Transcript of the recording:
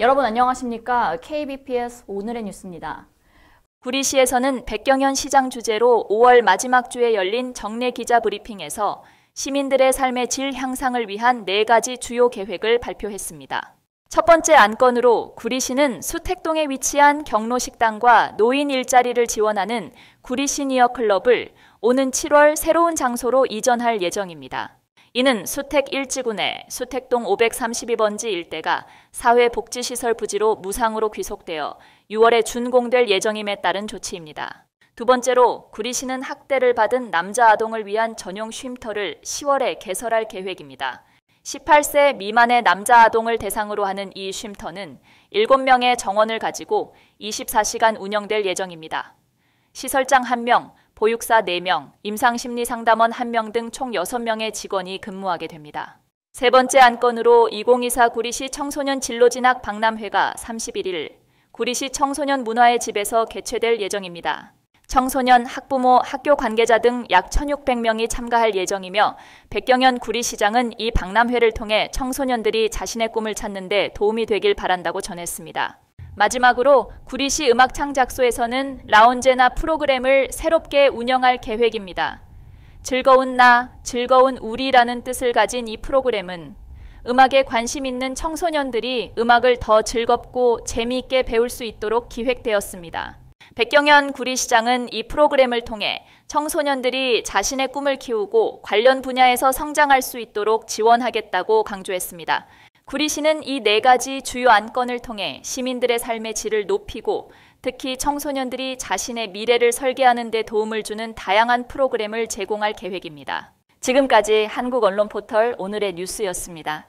여러분 안녕하십니까? KBPS 오늘의 뉴스입니다. 구리시에서는 백경현 시장 주제로 5월 마지막 주에 열린 정례 기자 브리핑에서 시민들의 삶의 질 향상을 위한 네 가지 주요 계획을 발표했습니다. 첫 번째 안건으로 구리시는 수택동에 위치한 경로식당과 노인 일자리를 지원하는 구리시니어 클럽을 오는 7월 새로운 장소로 이전할 예정입니다. 이는 수택 1지구내 수택동 532번지 일대가 사회복지시설 부지로 무상으로 귀속되어 6월에 준공될 예정임에 따른 조치입니다. 두 번째로 구리시는 학대를 받은 남자 아동을 위한 전용 쉼터를 10월에 개설할 계획입니다. 18세 미만의 남자 아동을 대상으로 하는 이 쉼터는 7명의 정원을 가지고 24시간 운영될 예정입니다. 시설장 1명, 보육사 4명, 임상심리상담원 1명 등 총 6명의 직원이 근무하게 됩니다. 세 번째 안건으로 2024 구리시 청소년 진로 진학 박람회가 31일 구리시 청소년 문화의 집에서 개최될 예정입니다. 청소년, 학부모, 학교 관계자 등 약 1,600명이 참가할 예정이며 백경현 구리시장은 이 박람회를 통해 청소년들이 자신의 꿈을 찾는 데 도움이 되길 바란다고 전했습니다. 마지막으로 구리시 음악창작소에서는 라운제나 프로그램을 새롭게 운영할 계획입니다. 즐거운 나, 즐거운 우리라는 뜻을 가진 이 프로그램은 음악에 관심 있는 청소년들이 음악을 더 즐겁고 재미있게 배울 수 있도록 기획되었습니다. 백경현 구리시장은 이 프로그램을 통해 청소년들이 자신의 꿈을 키우고 관련 분야에서 성장할 수 있도록 지원하겠다고 강조했습니다. 구리시는 이 네 가지 주요 안건을 통해 시민들의 삶의 질을 높이고 특히 청소년들이 자신의 미래를 설계하는 데 도움을 주는 다양한 프로그램을 제공할 계획입니다. 지금까지 한국언론포털 오늘의 뉴스였습니다.